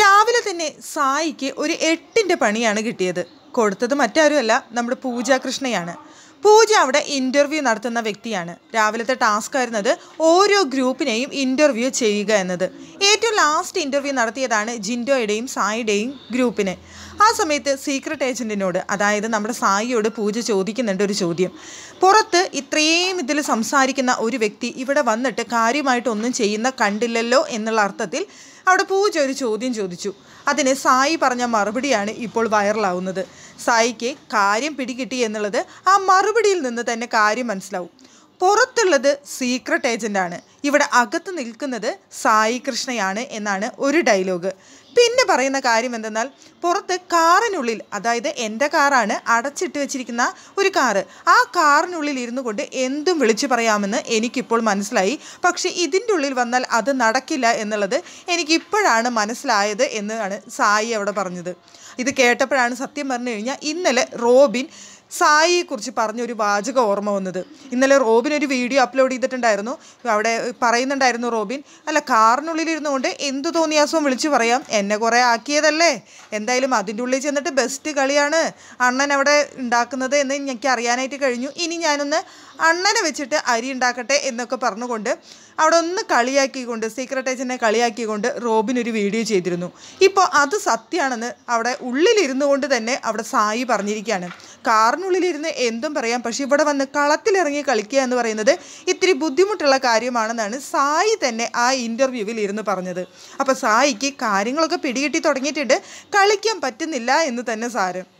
രാവിലെ തന്നെ സായിക്ക് ഒരു എട്ടിൻ്റെ പണിയാണ് കിട്ടിയത് കൊടുത്തത് മറ്റാരുമല്ല നമ്മുടെ പൂജ കൃഷ്ണയാണ് പൂജ അവിടെ ഇൻ്റർവ്യൂ നടത്തുന്ന വ്യക്തിയാണ് രാവിലത്തെ ടാസ്ക് ആയിരുന്നത് ഓരോ ഗ്രൂപ്പിനെയും ഇൻ്റർവ്യൂ ചെയ്യുക എന്നത് ഏറ്റവും ലാസ്റ്റ് ഇൻ്റർവ്യൂ നടത്തിയതാണ് ജിൻഡോയുടെയും സായിയുടെയും ഗ്രൂപ്പിനെ ആ സമയത്ത് സീക്രട്ട് ഏജൻറ്റിനോട് അതായത് നമ്മുടെ സായിയോട് പൂജ ചോദിക്കുന്നുണ്ട് ഒരു ചോദ്യം പുറത്ത് ഇത്രയും ഇതിൽ സംസാരിക്കുന്ന ഒരു വ്യക്തി ഇവിടെ വന്നിട്ട് കാര്യമായിട്ടൊന്നും ചെയ്യുന്ന കണ്ടില്ലല്ലോ എന്നുള്ള അർത്ഥത്തിൽ അവിടെ പൂജ ഒരു ചോദ്യം ചോദിച്ചു അതിന് സായി പറഞ്ഞ മറുപടിയാണ് ഇപ്പോൾ വൈറലാവുന്നത് സായിക്ക് കാര്യം പിടികിട്ടി എന്നുള്ളത് ആ മറുപടിയിൽ നിന്ന് തന്നെ കാര്യം മനസ്സിലാവും പുറത്തുള്ളത് സീക്രട്ട് ഏജൻ്റാണ് ഇവിടെ അകത്ത് നിൽക്കുന്നത് സായി കൃഷ്ണയാണ് എന്നാണ് ഒരു ഡയലോഗ് പിന്നെ പറയുന്ന കാര്യം എന്തെന്നാൽ പുറത്ത് കാറിനുള്ളിൽ അതായത് എൻ്റെ കാറാണ് അടച്ചിട്ട് വെച്ചിരിക്കുന്ന ഒരു കാറ് ആ കാറിനുള്ളിൽ ഇരുന്നു കൊണ്ട് എന്തും വിളിച്ചു പറയാമെന്ന് എനിക്കിപ്പോൾ മനസ്സിലായി പക്ഷേ ഇതിൻ്റെ ഉള്ളിൽ വന്നാൽ അത് നടക്കില്ല എന്നുള്ളത് എനിക്കിപ്പോഴാണ് മനസ്സിലായത് എന്നാണ് സായി അവിടെ പറഞ്ഞത് ഇത് കേട്ടപ്പോഴാണ് സത്യം പറഞ്ഞു കഴിഞ്ഞാൽ ഇന്നലെ റോബിൻ സായിയെക്കുറിച്ച് പറഞ്ഞൊരു വാചകം ഓർമ്മ വന്നത് ഇന്നലെ റോബിൻ ഒരു വീഡിയോ അപ്ലോഡ് ചെയ്തിട്ടുണ്ടായിരുന്നു അവിടെ പറയുന്നുണ്ടായിരുന്നു റോബിൻ അല്ല കാറിനുള്ളിലിരുന്നു കൊണ്ട് എന്ത് തോന്നിയാസവും വിളിച്ചു പറയാം എന്നെ കുറേ ആക്കിയതല്ലേ എന്തായാലും അതിൻ്റെ ഉള്ളിൽ ചെന്നിട്ട് ബെസ്റ്റ് കളിയാണ് അണ്ണൻ അവിടെ ഉണ്ടാക്കുന്നത് എന്ന് എനിക്ക് അറിയാനായിട്ട് കഴിഞ്ഞു ഇനി ഞാനൊന്ന് അണ്ണനെ വെച്ചിട്ട് അരി ഉണ്ടാക്കട്ടെ എന്നൊക്കെ പറഞ്ഞുകൊണ്ട് അവിടെ ഒന്ന് കളിയാക്കിക്കൊണ്ട് സീക്രട്ട് ഏജൻറ്റിനെ കളിയാക്കിക്കൊണ്ട് റോബിൻ ഒരു വീഡിയോ ചെയ്തിരുന്നു ഇപ്പോൾ അത് സത്യമാണെന്ന് അവിടെ ഉള്ളിലിരുന്നു കൊണ്ട് തന്നെ അവിടെ സായി പറഞ്ഞിരിക്കുകയാണ് കാർ കാറിനുള്ളിലിരുന്ന് എന്തും പറയാം പക്ഷെ ഇവിടെ വന്ന് കളത്തിലിറങ്ങി കളിക്കുക എന്ന് പറയുന്നത് ഇത്തിരി ബുദ്ധിമുട്ടുള്ള കാര്യമാണെന്നാണ് സായി തന്നെ ആ ഇൻ്റർവ്യൂവിൽ ഇരുന്ന് പറഞ്ഞത് അപ്പോൾ സായിക്ക് കാര്യങ്ങളൊക്കെ പിടികിട്ടി തുടങ്ങിയിട്ടുണ്ട് കളിക്കാൻ പറ്റുന്നില്ല എന്ന് തന്നെ സാരം